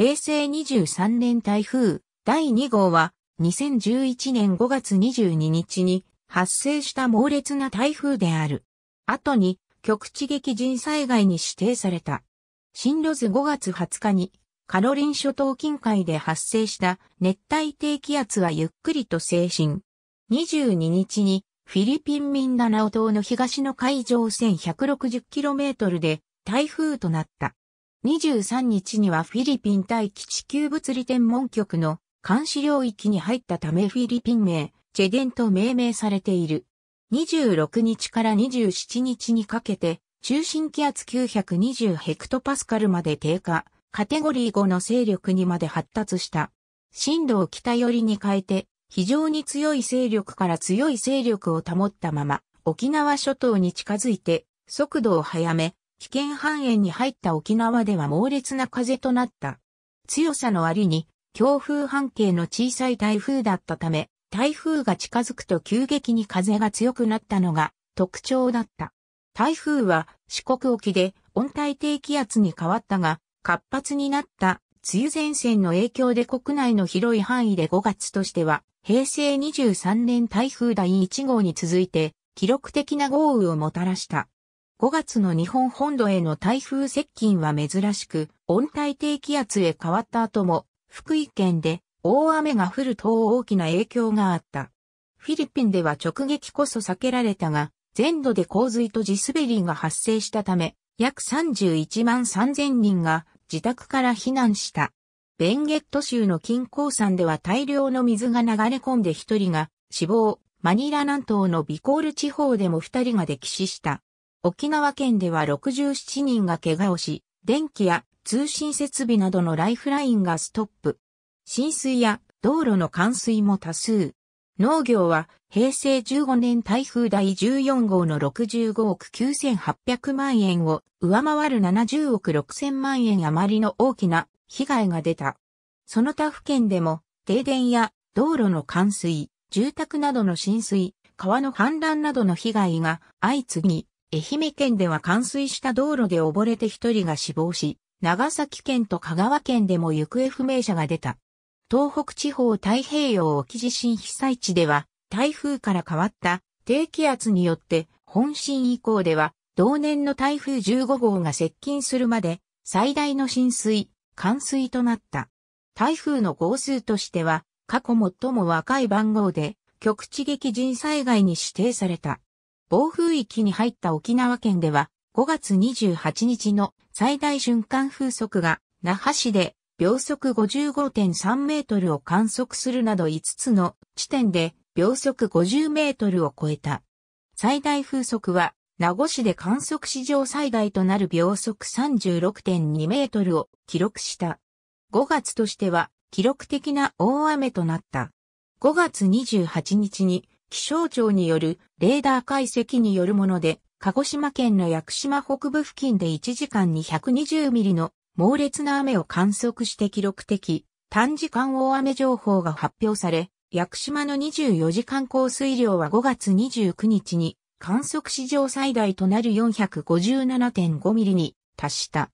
平成23年台風第2号は2011年5月22日に発生した猛烈な台風である。後に局地激甚災害に指定された。進路図5月20日にカロリン諸島近海で発生した熱帯低気圧はゆっくりと精神。22日にフィリピンミンダナオ島の東の海上 1160km で台風となった。23日にはフィリピン対基地球物理天文局の監視領域に入ったためフィリピン名、チェデンと命名されている。26日から27日にかけて、中心気圧920ヘクトパスカルまで低下、カテゴリー5の勢力にまで発達した。震度を北寄りに変えて、非常に強い勢力から強い勢力を保ったまま、沖縄諸島に近づいて、速度を速め、危険半円に入った沖縄では猛烈な風となった。強さの割に、強風半径の小さい台風だったため、台風が近づくと急激に風が強くなったのが特徴だった。台風は四国沖で温帯低気圧に変わったが、活発になった梅雨前線の影響で国内の広い範囲で5月としては、平成23年台風第1号に続いて、記録的な豪雨をもたらした。5月の日本本土への台風接近は珍しく、温帯低気圧へ変わった後も、福井県で大雨が降ると大きな影響があった。フィリピンでは直撃こそ避けられたが、全土で洪水と地滑りが発生したため、約31万3000人が自宅から避難した。ベンゲット州の近郊山では大量の水が流れ込んで1人が死亡、マニラ南東のビコール地方でも2人が溺死した。沖縄県では67人が怪我をし、電気や通信設備などのライフラインがストップ。浸水や道路の冠水も多数。農業は平成15年台風第14号の65億9800万円を上回る70億6000万円余りの大きな被害が出た。その他府県でも停電や道路の冠水、住宅などの浸水、川の氾濫などの被害が相次ぎ、愛媛県では冠水した道路で溺れて一人が死亡し、長崎県と香川県でも行方不明者が出た。東北地方太平洋沖地震被災地では、台風から変わった低気圧によって、本震以降では、同年の台風15号が接近するまで、最大の浸水、冠水となった。台風の号数としては、過去最も若い番号で、局地激甚災害に指定された。暴風域に入った沖縄県では、5月28日の最大瞬間風速が那覇市で秒速55.3メートルを観測するなど5つの地点で秒速50メートルを超えた。最大風速は名護市で観測史上最大となる秒速36.2メートルを記録した。5月としては記録的な大雨となった。5月28日に気象庁によるレーダー解析によるもので、鹿児島県の屋久島北部付近で1時間に120ミリの猛烈な雨を観測して記録的短時間大雨情報が発表され、屋久島の24時間降水量は5月29日に観測史上最大となる457.5ミリに達した。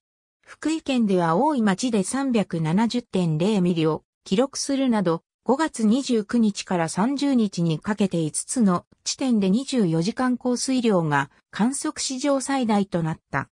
福井県では多い町で370.0ミリを記録するなど、5月29日から30日にかけて5つの地点で24時間降水量が観測史上最大となった。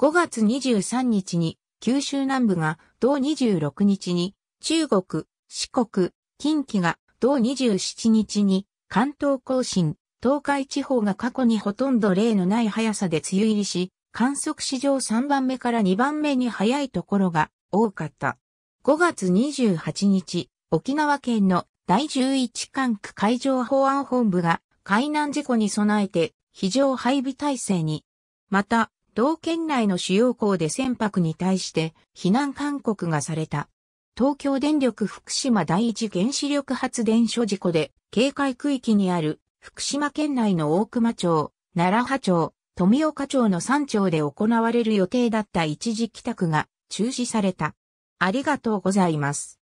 5月23日に九州南部が同26日に中国、四国、近畿が同27日に関東甲信、東海地方が過去にほとんど例のない速さで梅雨入りし、観測史上3番目から2番目に早いところが多かった。5月28日、沖縄県の第11管区海上保安本部が海難事故に備えて非常配備体制に、また、同県内の主要港で船舶に対して避難勧告がされた。東京電力福島第一原子力発電所事故で警戒区域にある福島県内の大熊町、奈良葉町、富岡町の3町で行われる予定だった一時帰宅が中止された。ありがとうございます。